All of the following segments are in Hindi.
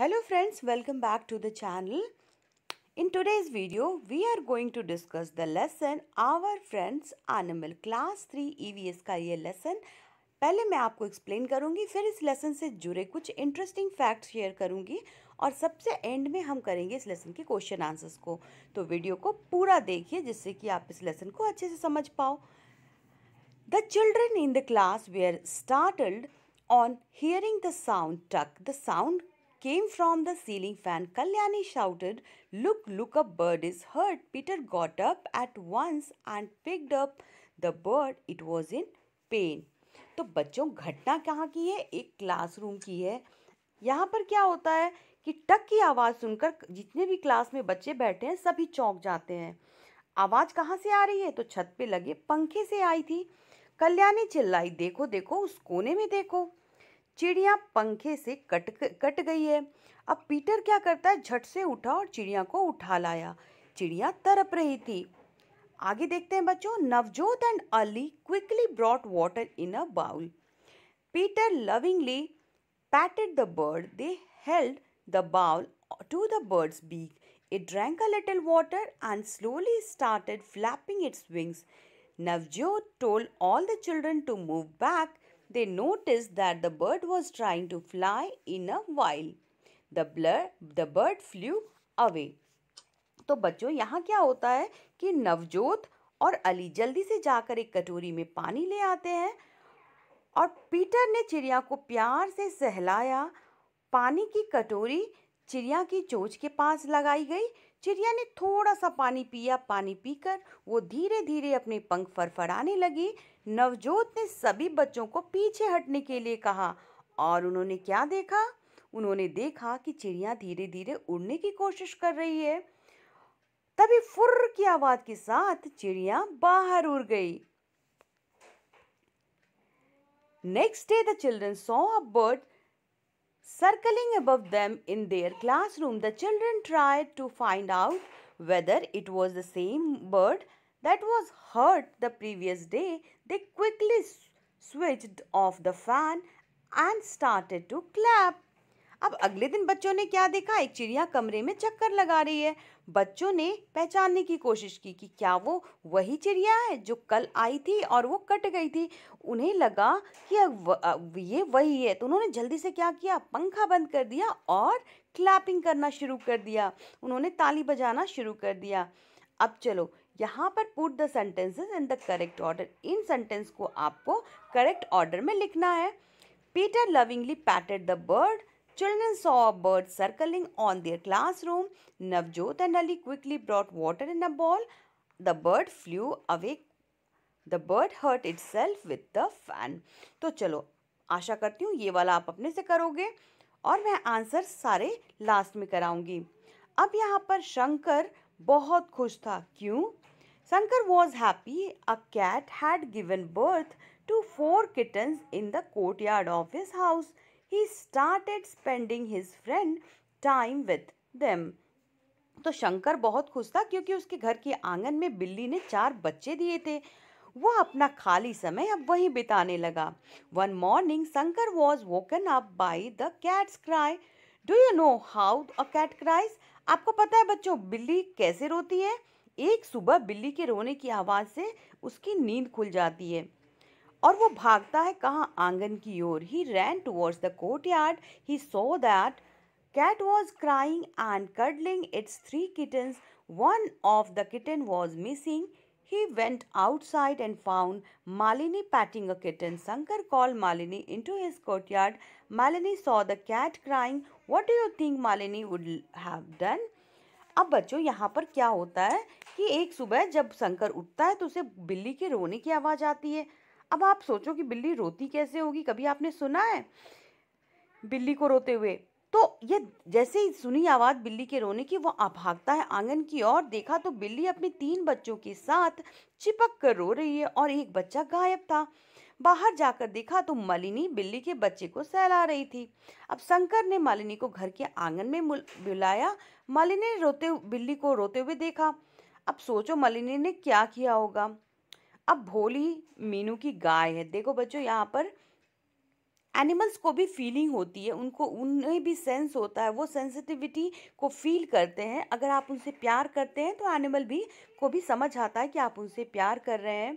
hello friends welcome back to the channel in today's video we are going to discuss the lesson our friends animal class 3 evs का ये लेसन पहले मैं आपको एक्सप्लेन करूंगी फिर इस लेसन से जुड़े कुछ इंटरेस्टिंग फैक्ट्स शेयर करूंगी और सबसे एंड में हम करेंगे इस लेसन के क्वेश्चन आंसर्स को तो वीडियो को पूरा देखिए जिससे कि आप इस लेसन को अच्छे से समझ पाओ the children in the class are startled on hearing the sound tuk the sound came from the ceiling fan, Kalyani shouted, Look, look, a bird is hurt. Peter got up at once and picked up the bird. It was in pain. तो बच्चों घटना कहाँ की है एक क्लासरूम की है यहाँ पर क्या होता है कि टक की आवाज़ सुनकर जितने भी क्लास में बच्चे बैठे हैं सभी चौंक जाते हैं आवाज़ कहाँ से आ रही है तो छत पे लगे पंखे से आई थी कल्याणी चिल्लाई देखो देखो उस कोने में देखो चिड़िया पंखे से कट कट गई है अब पीटर क्या करता है झट से उठा और चिड़िया को उठा लाया चिड़िया तरप रही थी आगे देखते हैं बच्चों Navjot and Ali quickly brought water in a bowl Peter lovingly patted the bird they held the bowl to the bird's beak it drank a little water and slowly started flapping its wings Navjot told all the children to move back they noticed that the bird was trying to fly in a while. The, blur, the bird flew away. तो बच्चों यहाँ क्या होता है कि नवजोत और अली जल्दी से जाकर एक कटोरी में पानी ले आते हैं और पीटर ने चिड़िया को प्यार से सहलाया पानी की कटोरी चिड़िया की चोच के पास लगाई गई चिड़िया ने थोड़ा सा पानी पिया पानी पीकर वो धीरे धीरे अपने पंख फड़फड़ाने लगी नवजोत ने सभी बच्चों को पीछे हटने के लिए कहा और उन्होंने क्या देखा उन्होंने देखा कि चिड़िया धीरे धीरे उड़ने की कोशिश कर रही है तभी फुर्र की आवाज के साथ चिड़िया बाहर उड़ गई next day the children saw a bird Circling above them in their classroom, the children tried to find out whether it was the same bird that was hurt the previous day. They quickly switched off the fan and started to clap. अब अगले दिन बच्चों ने क्या देखा एक चिड़िया कमरे में चक्कर लगा रही है बच्चों ने पहचानने की कोशिश की कि क्या वो वही चिड़िया है जो कल आई थी और वो कट गई थी उन्हें लगा कि अब ये वही है तो उन्होंने जल्दी से क्या किया पंखा बंद कर दिया और क्लैपिंग करना शुरू कर दिया उन्होंने ताली बजाना शुरू कर दिया अब चलो यहाँ पर put the sentences in the correct order इन सेंटेंस को आपको करेक्ट ऑर्डर में लिखना है Peter lovingly patted the bird Children saw a bird circling on their classroom. Navjot and Ali quickly brought water in a ball. The bird flew away. The bird hurt itself with the fan. तो चलो आशा करती हूँ ये वाला आप अपने से करोगे और मैं आंसर सारे लास्ट में कराऊंगी अब यहाँ पर शंकर बहुत खुश था क्यों Shankar was happy a cat had given birth to four kittens in the courtyard of his house he started spending his friend time with them तो शंकर बहुत खुश था क्योंकि उसके घर के आंगन में बिल्ली ने चार बच्चे दिए थे वह अपना खाली समय अब वहीं बिताने लगा one morning Shankar was woken up by the cat's cry do you know how a cat cries आपको पता है बच्चों बिल्ली कैसे रोती है एक सुबह बिल्ली के रोने की आवाज़ से उसकी नींद खुल जाती है और वो भागता है कहाँ आंगन की ओर he ran towards the courtyard he saw that cat was crying and cuddling its three kittens one of the kitten was missing he went outside and found malini patting a kitten shankar called malini into his courtyard malini saw the cat crying what do you think malini would have done अब बच्चों यहाँ पर क्या होता है कि एक सुबह जब शंकर उठता है तो उसे बिल्ली के रोने की आवाज़ आती है अब आप सोचो कि बिल्ली रोती कैसे होगी कभी आपने सुना है बिल्ली को रोते हुए तो ये जैसे ही सुनी आवाज़ बिल्ली के रोने की वो भागता है आंगन की ओर देखा तो बिल्ली अपने तीन बच्चों के साथ चिपक कर रो रही है और एक बच्चा गायब था बाहर जाकर देखा तो मालिनी बिल्ली के बच्चे को सहला रही थी अब शंकर ने मालिनी को घर के आंगन में बुलाया मालिनी ने रोते बिल्ली को रोते हुए देखा अब सोचो मालिनी ने क्या किया होगा अब भोली मीनू की गाय है देखो बच्चों यहाँ पर एनिमल्स को भी फीलिंग होती है उनको उन्हें भी सेंस होता है वो सेंसिटिविटी को फील करते हैं अगर आप उनसे प्यार करते हैं तो एनिमल भी को भी समझ आता है कि आप उनसे प्यार कर रहे हैं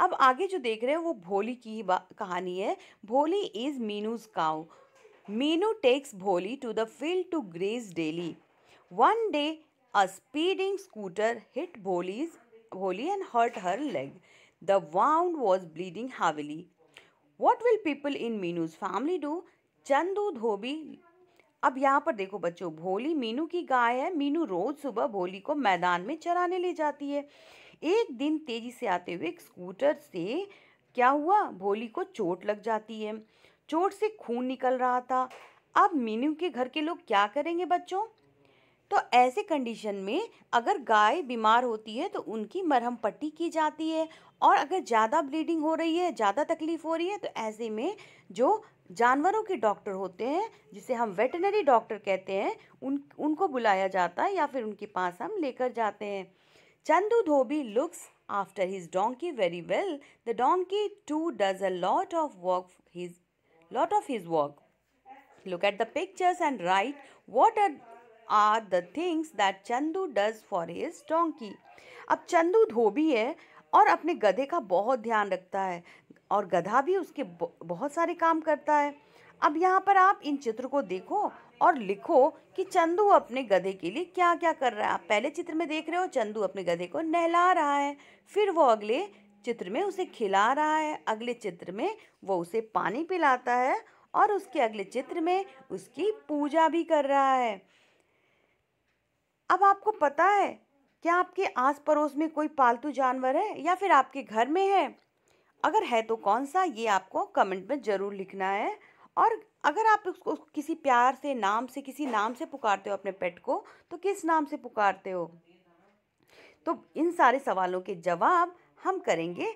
अब आगे जो देख रहे हैं वो भोली की ही कहानी है Bholi is Minu's cow Minu takes Bholi to the field to graze daily one day a speeding scooter hit Bholi's Bholi and hurt her leg The wound was bleeding heavily. What will people in Minu's family do? Chandu dhobi अब यहाँ पर देखो बच्चों भोली मीनू की गाय है मीनू रोज सुबह भोली को मैदान में चराने ले जाती है एक दिन तेजी से आते हुए एक स्कूटर से क्या हुआ भोली को चोट लग जाती है चोट से खून निकल रहा था अब मीनू के घर के लोग क्या करेंगे बच्चों तो ऐसे कंडीशन में अगर गाय बीमार होती है तो उनकी मरहम पट्टी की जाती है और अगर ज़्यादा ब्लीडिंग हो रही है ज़्यादा तकलीफ़ हो रही है तो ऐसे में जो जानवरों के डॉक्टर होते हैं जिसे हम वेटनरी डॉक्टर कहते हैं उन उनको बुलाया जाता है या फिर उनके पास हम लेकर जाते हैं Chandu dhobi looks after his donkey very well the donkey too does a lot of work his lot of his work look at the pictures and write what are are the things that Chandu does for his donkey अब चंदू धोबी है और अपने गधे का बहुत ध्यान रखता है और गधा भी उसके बहुत सारे काम करता है अब यहाँ पर आप इन चित्र को देखो और लिखो कि चंदू अपने गधे के लिए क्या क्या कर रहा है आप पहले चित्र में देख रहे हो चंदू अपने गधे को नहला रहा है फिर वो अगले चित्र में उसे खिला रहा है अगले चित्र में वो उसे पानी पिलाता है और उसके अगले चित्र में उसकी पूजा भी कर रहा है अब आपको पता है क्या आपके आस पड़ोस में कोई पालतू जानवर है या फिर आपके घर में है अगर है तो कौन सा ये आपको कमेंट में ज़रूर लिखना है और अगर आप उसको किसी प्यार से नाम से किसी नाम से पुकारते हो अपने पेट को तो किस नाम से पुकारते हो तो इन सारे सवालों के जवाब हम करेंगे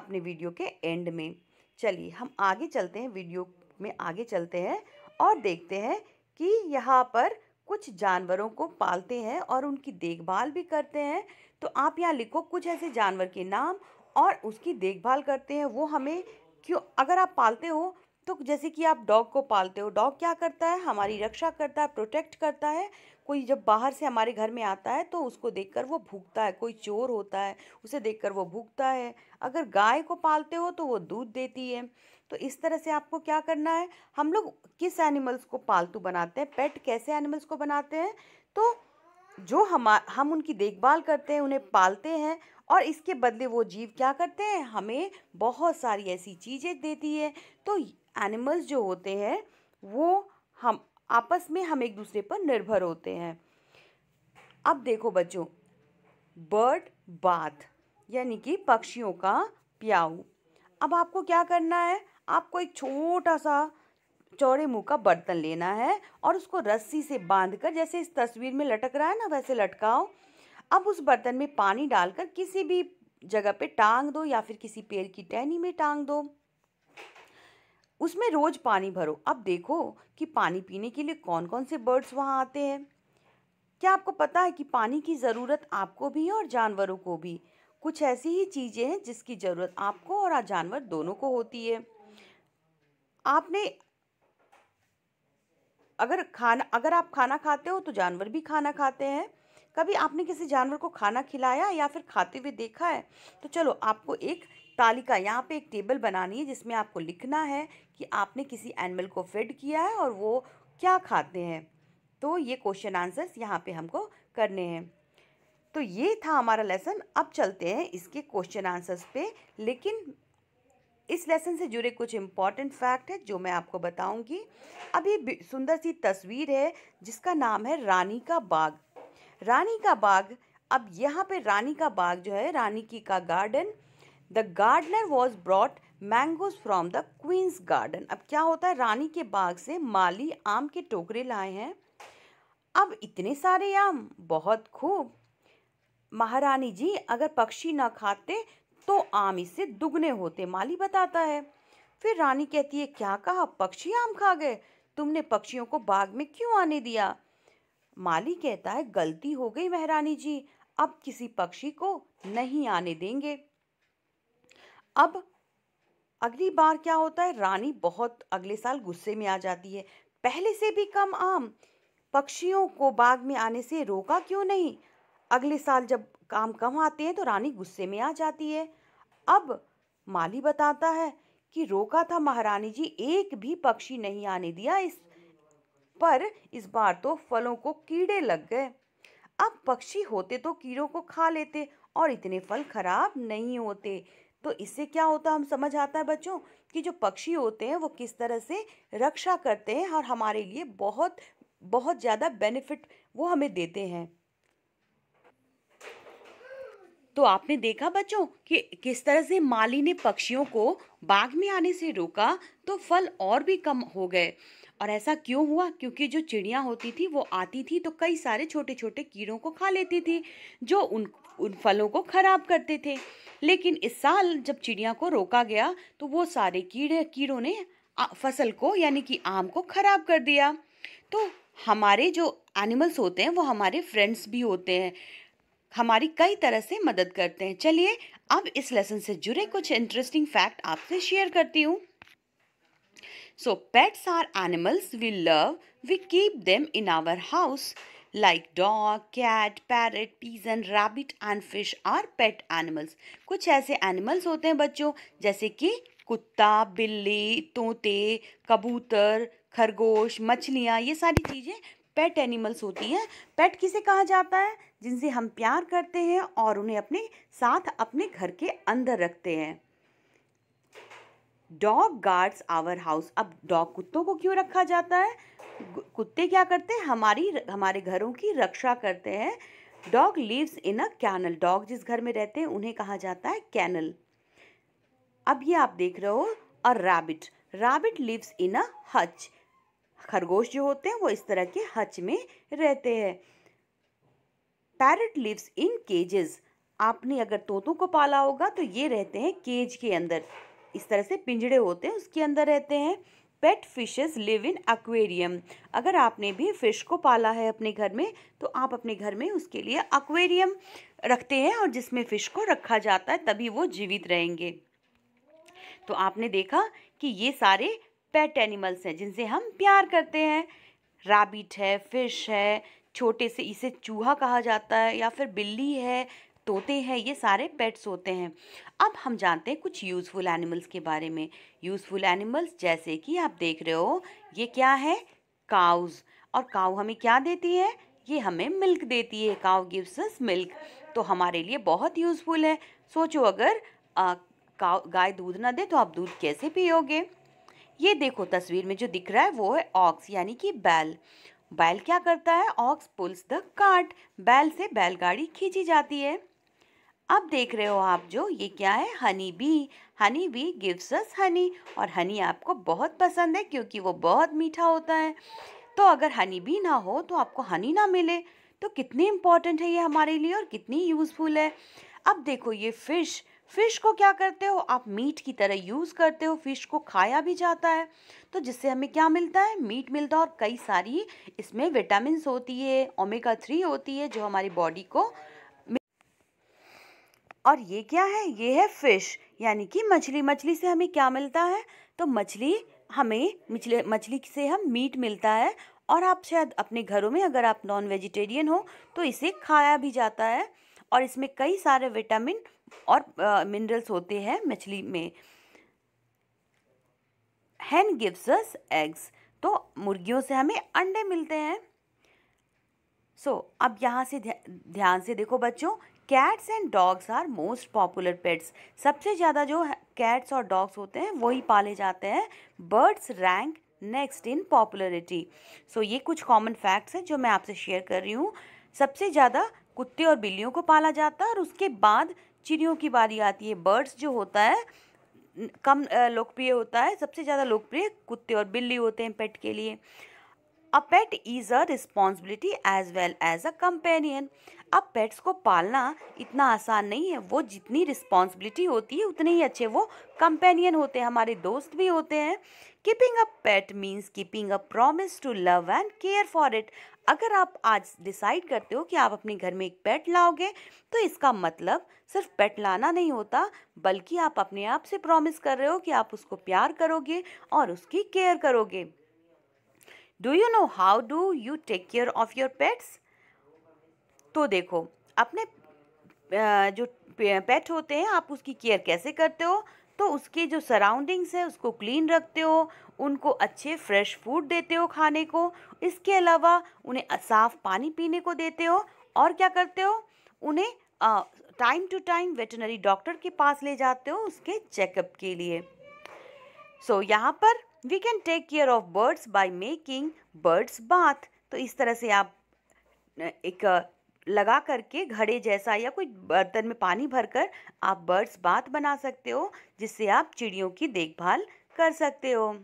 अपने वीडियो के एंड में चलिए हम आगे चलते हैं वीडियो में आगे चलते हैं और देखते हैं कि यहाँ पर कुछ जानवरों को पालते हैं और उनकी देखभाल भी करते हैं तो आप यहाँ लिखो कुछ ऐसे जानवर के नाम और उसकी देखभाल करते हैं वो हमें क्यों अगर आप पालते हो तो जैसे कि आप डॉग को पालते हो डॉग क्या करता है हमारी रक्षा करता है प्रोटेक्ट करता है कोई जब बाहर से हमारे घर में आता है तो उसको देखकर वो भूखता है कोई चोर होता है उसे देखकर वो भूखता है अगर गाय को पालते हो तो वो दूध देती है तो इस तरह से आपको क्या करना है हम लोग किस एनिमल्स को पालतू बनाते हैं पेट कैसे एनिमल्स को बनाते हैं तो जो हम हम उनकी देखभाल करते हैं उन्हें पालते हैं और इसके बदले वो जीव क्या करते हैं हमें बहुत सारी ऐसी चीज़ें देती है तो एनिमल्स जो होते हैं वो हम आपस में हम एक दूसरे पर निर्भर होते हैं अब देखो बच्चों बर्ड बाथ यानी कि पक्षियों का प्याऊ अब आपको क्या करना है आपको एक छोटा सा चौड़े मुंह का बर्तन लेना है और उसको रस्सी से बांधकर जैसे इस तस्वीर में लटक रहा है ना वैसे लटकाओ अब उस बर्तन में पानी डालकर किसी भी जगह पे टांग दो या फिर किसी पेड़ की टहनी में टांग दो उसमें रोज़ पानी भरो अब देखो कि पानी पीने के लिए कौन कौन से बर्ड्स वहाँ आते हैं क्या आपको पता है कि पानी की ज़रूरत आपको भी और जानवरों को भी कुछ ऐसी ही चीज़ें हैं जिसकी ज़रूरत आपको और जानवर दोनों को होती है आपने अगर खाना अगर आप खाना खाते हो तो जानवर भी खाना खाते हैं कभी आपने किसी जानवर को खाना खिलाया या फिर खाते हुए देखा है तो चलो आपको एक तालिका यहाँ पे एक टेबल बनानी है जिसमें आपको लिखना है कि आपने किसी एनिमल को फेड किया है और वो क्या खाते हैं तो ये क्वेश्चन आंसर्स यहाँ पे हमको करने हैं तो ये था हमारा लेसन अब चलते हैं इसके क्वेश्चन आंसर्स पे लेकिन इस लेसन से जुड़े कुछ इम्पॉर्टेंट फैक्ट है जो मैं आपको बताऊँगी अब ये सुंदर सी तस्वीर है जिसका नाम है रानी का बाग रानी का बाग अब यहाँ पे रानी का बाग जो है रानी की का garden the gardener was brought mangoes from the queen's garden अब क्या होता है रानी के बाग से माली आम के टोकरे लाए हैं अब इतने सारे आम बहुत खूब महारानी जी अगर पक्षी ना खाते तो आम इससे दुगने होते माली बताता है फिर रानी कहती है क्या कहा पक्षी आम खा गए तुमने पक्षियों को बाग में क्यों आने दिया माली कहता है गलती हो गई महारानी जी अब किसी पक्षी को नहीं आने देंगे अब अगली बार क्या होता है रानी बहुत अगले साल गुस्से में आ जाती है पहले से भी कम आम पक्षियों को बाग में आने से रोका क्यों नहीं अगले साल जब काम कम आते हैं तो रानी गुस्से में आ जाती है अब माली बताता है कि रोका था महारानी जी एक भी पक्षी नहीं आने दिया इस पर इस बार तो फलों को कीड़े लग गए अब पक्षी होते तो कीड़ों को खा लेते और इतने फल खराब नहीं होते तो इससे क्या होता हम समझ आता है बच्चों कि जो पक्षी होते हैं वो किस तरह से रक्षा करते हैं और हमारे लिए बहुत बहुत ज़्यादा बेनिफिट वो हमें देते हैं तो आपने देखा बच्चों कि किस तरह से माली ने पक्षियों को बाग में आने से रोका तो फल और भी कम हो गए और ऐसा क्यों हुआ क्योंकि जो चिड़िया होती थी वो आती थी तो कई सारे छोटे छोटे कीड़ों को खा लेती थी जो उन उन फलों को खराब करते थे लेकिन इस साल जब चिड़िया को रोका गया तो वो सारे कीड़े कीड़ों ने फसल को यानी कि आम को खराब कर दिया तो हमारे जो एनिमल्स होते हैं वो हमारे फ्रेंड्स भी होते हैं हमारी कई तरह से मदद करते हैं चलिए अब इस लेसन से जुड़े कुछ इंटरेस्टिंग फैक्ट आपसे शेयर करती हूँ so pets are animals we love we keep them in our house like dog cat parrot pigeon rabbit and fish are pet animals कुछ ऐसे एनिमल्स होते हैं बच्चों जैसे कि कुत्ता बिल्ली तोते कबूतर खरगोश मछलियाँ ये सारी चीज़ें पेट एनिमल्स होती हैं पेट किसे कहा जाता है जिनसे हम प्यार करते हैं और उन्हें अपने साथ अपने घर के अंदर रखते हैं डॉग गार्ड्स आवर हाउस अब डॉग कुत्तों को क्यों रखा जाता है कुत्ते क्या करते हैं हमारी हमारे घरों की रक्षा करते हैं dog lives in a kennel dog जिस घर में रहते हैं उन्हें कहा जाता है कैनल अब ये आप देख रहे हो a rabbit rabbit lives in a hutch खरगोश जो होते हैं वो इस तरह के हच में रहते हैं पैरट लिव्स इन केजेस आपने अगर तोतों को पाला होगा तो ये रहते हैं केज के अंदर इस तरह से पिंजड़े होते हैं उसके अंदर रहते हैं pet fishes live in aquarium अगर आपने भी फिश को पाला है अपने घर में तो आप अपने घर में उसके लिए एक्वेरियम रखते हैं और जिसमें फ़िश को रखा जाता है तभी वो जीवित रहेंगे तो आपने देखा कि ये सारे पेट एनिमल्स हैं जिनसे हम प्यार करते हैं रैबिट है फिश है छोटे से इसे चूहा कहा जाता है या फिर बिल्ली है तोते हैं ये सारे पेट्स होते हैं अब हम जानते हैं कुछ यूज़फुल एनिमल्स के बारे में यूज़फुल एनिमल्स जैसे कि आप देख रहे हो ये क्या है काउज़ और काऊ हमें क्या देती है ये हमें मिल्क देती है काउ गिव्स अस मिल्क तो हमारे लिए बहुत यूज़फुल है सोचो अगर काउ गाय दूध ना दे तो आप दूध कैसे पियोगे ये देखो तस्वीर में जो दिख रहा है वो है ऑक्स यानी कि बैल बैल क्या करता है ऑक्स पुल्स द कार्ट बैल से बैलगाड़ी खींची जाती है अब देख रहे हो आप जो ये क्या है honey bee honey bee gives us honey और हनी आपको बहुत पसंद है क्योंकि वो बहुत मीठा होता है तो अगर हनी बी ना हो तो आपको हनी ना मिले तो कितनी इम्पॉर्टेंट है ये हमारे लिए और कितनी यूज़फुल है अब देखो ये फ़िश फ़िश को क्या करते हो आप मीट की तरह यूज़ करते हो फ़िश को खाया भी जाता है तो जिससे हमें क्या मिलता है मीट मिलता है और कई सारी इसमें विटामिन होती है ओमेगा थ्री होती है जो हमारी बॉडी को और ये क्या है ये है फिश यानी कि मछली मछली से हमें क्या मिलता है तो मछली हमें मछली मछली से हम मीट मिलता है और आप शायद अपने घरों में अगर आप नॉन वेजिटेरियन हो तो इसे खाया भी जाता है और इसमें कई सारे विटामिन और मिनरल्स होते हैं मछली में हैन गिव्स अस एग्स तो मुर्गियों से हमें अंडे मिलते हैं सो so, अब यहाँ से ध्यान से देखो बच्चों cats and dogs are most popular pets सबसे ज़्यादा जो कैट्स और डॉग्स होते हैं वही पाले जाते हैं birds rank next in popularity so ये कुछ कॉमन फैक्ट्स हैं जो मैं आपसे शेयर कर रही हूँ सबसे ज़्यादा कुत्ते और बिल्लियों को पाला जाता है और उसके बाद चिड़ियों की बारी आती है बर्ड्स जो होता है कम लोकप्रिय होता है सबसे ज़्यादा लोकप्रिय कुत्ते और बिल्ली होते हैं पेट के लिए a pet is a responsibility as well as a companion अब पेट्स को पालना इतना आसान नहीं है वो जितनी रिस्पॉन्सिबिलिटी होती है उतने ही अच्छे वो कंपेनियन होते हैं हमारे दोस्त भी होते हैं keeping a pet means keeping a promise to love and care for it अगर आप आज डिसाइड करते हो कि आप अपने घर में एक पेट लाओगे तो इसका मतलब सिर्फ पेट लाना नहीं होता बल्कि आप अपने आप से प्रॉमिस कर रहे हो कि आप उसको प्यार करोगे और उसकी केयर करोगे do you know how do you take care of your pets तो देखो अपने जो पेट होते हैं आप उसकी केयर कैसे करते हो तो उसकी जो सराउंडिंग्स है उसको क्लीन रखते हो उनको अच्छे फ्रेश फूड देते हो खाने को इसके अलावा उन्हें साफ़ पानी पीने को देते हो और क्या करते हो उन्हें time to time veterinary doctor के पास ले जाते हो उसके चेकअप के लिए सो so, यहाँ पर we can take care of birds by making birds bath तो इस तरह से आप एक लगा करके घड़े जैसा या कोई बर्तन में पानी भरकर आप बर्ड्स बात बना सकते हो जिससे आप चिड़ियों की देखभाल कर सकते हो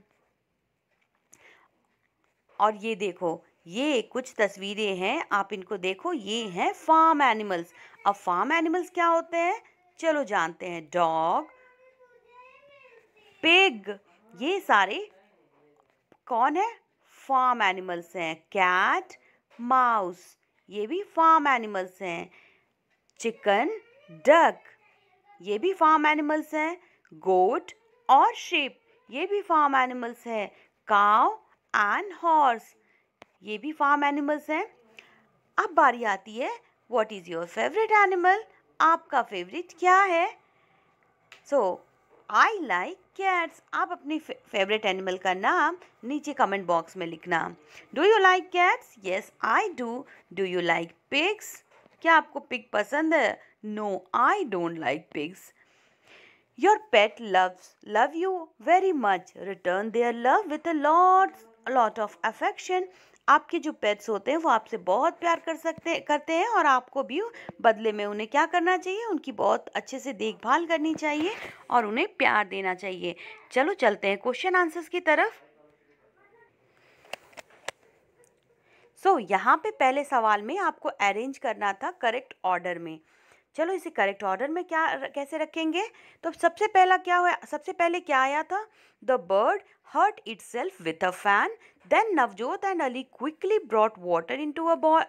और ये देखो ये कुछ तस्वीरें हैं आप इनको देखो ये हैं फार्म एनिमल्स अब फार्म एनिमल्स क्या होते हैं चलो जानते हैं डॉग पिग ये सारे कौन है फार्म एनिमल्स हैं कैट माउस ये भी फार्म एनिमल्स हैं चिकन डक ये भी फार्म एनिमल्स हैं गोट और शिप ये भी फार्म एनिमल्स हैं काव एंड हॉर्स ये भी फार्म एनिमल्स हैं अब बारी आती है what is your favourite animal आपका फेवरेट क्या है so so, I like cats आप अपने फेवरेट एनिमल का नाम नीचे कमेंट बॉक्स में लिखना do you like cats yes I do do you like pigs क्या आपको पिग पसंद है no I don't like pigs your pet loves love you very much return their love with a lot lot of affection आपके जो पेट्स होते हैं वो आपसे बहुत प्यार कर सकते करते हैं और आपको भी बदले में उन्हें क्या करना चाहिए उनकी बहुत अच्छे से देखभाल करनी चाहिए और उन्हें प्यार देना चाहिए चलो चलते हैं क्वेश्चन आंसर्स की तरफ सो so, यहाँ पे पहले सवाल में आपको अरेंज करना था करेक्ट ऑर्डर में चलो इसे करेक्ट ऑर्डर में क्या कैसे रखेंगे तो सबसे पहला क्या हुआ सबसे पहले क्या आया था the bird hurt itself with a fan then Navjot and Ali quickly brought water in to a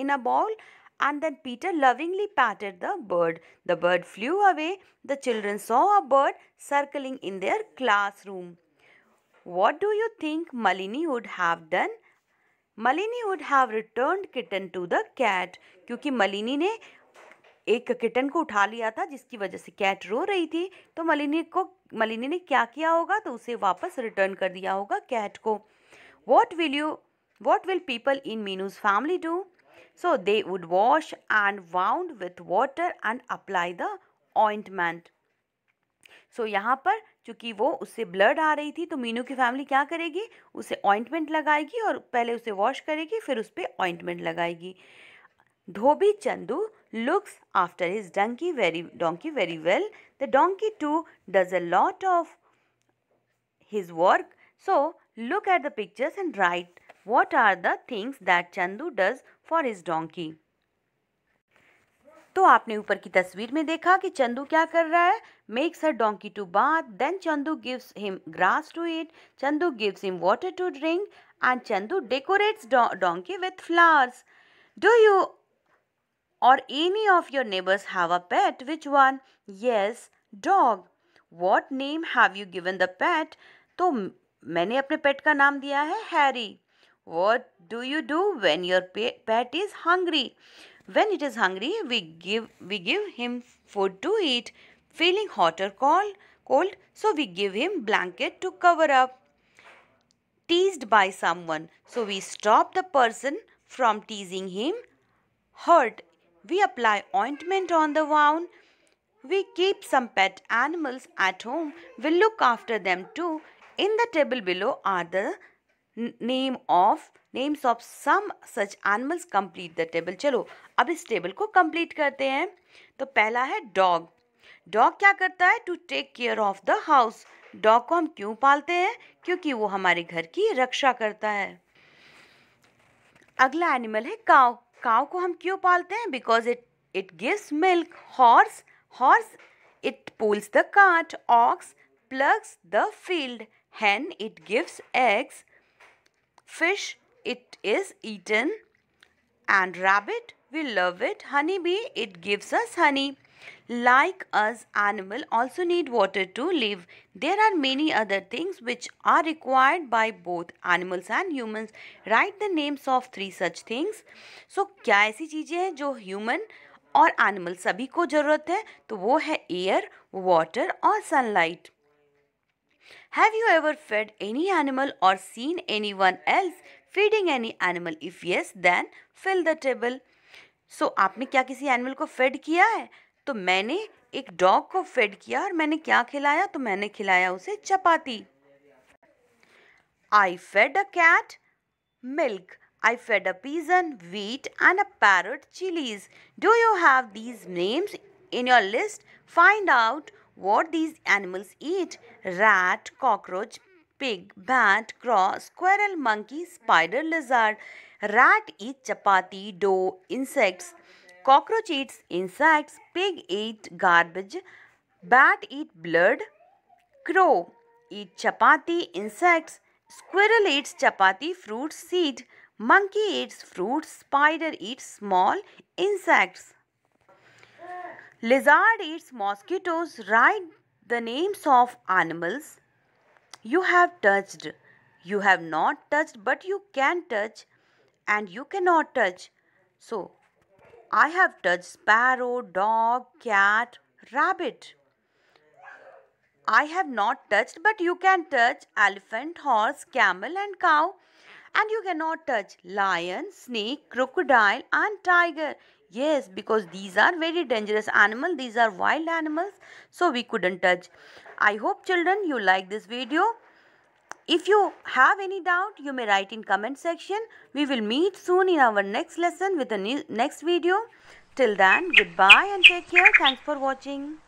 in a bowl and then Peter lovingly patted the bird the bird flew away the children saw a bird circling in their classroom what do you think Malini would have done Malini would have return kitten to the cat क्योंकि मलिनी ने एक किटन को उठा लिया था जिसकी वजह से कैट रो रही थी तो मलिनी को मलिनी ने क्या किया होगा तो उसे वापस रिटर्न कर दिया होगा कैट को what will you what will people in Minu's family do so they would wash and wound with water and apply the ointment so यहाँ पर चूंकि वो उससे ब्लड आ रही थी तो मीनू की फैमिली क्या करेगी उसे ऑइंटमेंट लगाएगी और पहले उसे वॉश करेगी फिर उस पर ऑइंटमेंट लगाएगी धोबी Chandu looks after his donkey very, donkey very well. The donkey too does a lot of his work. So look at the pictures and write what are the things that Chandu does for his donkey. तो आपने ऊपर की तस्वीर में देखा कि चंदू क्या कर रहा है makes a donkey to bath then Chandu gives him grass to eat Chandu gives him water to drink and Chandu decorates donkey with flowers do you or any of your neighbors have a pet? Which one? Yes, dog. What name have you given the pet? तो मैंने अपने पेट का नाम दिया है Harry what do do when your pet is hungry when it is hungry we give we give him food to eat feeling hot और cold, cold so we give him blanket to cover up teased by someone so we stop the person from teasing him hurt We apply ointment on the wound. We keep some pet animals at home. We look after them too. In the table below are the name of names of some such animals complete the table. chalo ab is table ko complete karte hain to pehla hai dog dog kya karta hai to take care of the house dog ko hum kyu palte hain kyunki wo hamare ghar ki raksha karta hai अगला एनिमल है काव काउ को हम क्यों पालते हैं because it it gives milk horse horse it pulls the cart ox ploughs the field hen it gives eggs fish it is eaten and rabbit we love it honey bee it gives us honey Like us, animal also need water to live. There are many other things which are required by both animals and humans. Write the names of three such things. So क्या ऐसी चीज़ें हैं जो human और animal सभी को ज़रूरत है तो वो है air water और sunlight have you ever fed any animal or seen anyone else feeding any animal if yes then fill the table so सो आपने क्या किसी एनिमल को फेड किया है तो मैंने एक डॉग को फेड किया और मैंने क्या खिलाया तो मैंने खिलाया उसे chapati I fed a cat milk I fed a pigeon wheat and a parrot chillies do you have these names in your list find out what these animals eat rat cockroach pig bat crow squirrel monkey spider lizard rat eat chapati dough insects Cockroach eats insects, pig eats garbage, bat eats blood, crow eats chapati, insects, squirrel eats chapati, fruit, seed, monkey eats fruit, spider eats small insects. Lizard eats mosquitoes. Write the names of animals you have touched. You have not touched, but you can touch and you cannot touch. So, I have touched sparrow, dog, cat, rabbit. I have not touched, but you can touch elephant, horse, camel, and cow. And you cannot touch lion, snake, crocodile, and tiger. Yes, because these are very dangerous animals. These are wild animals. So we couldn't touch. I hope children you like this video. If you have any doubt, you may write in comment section. We will meet soon in our next lesson with the next video. Till then, goodbye and take care. Thanks for watching.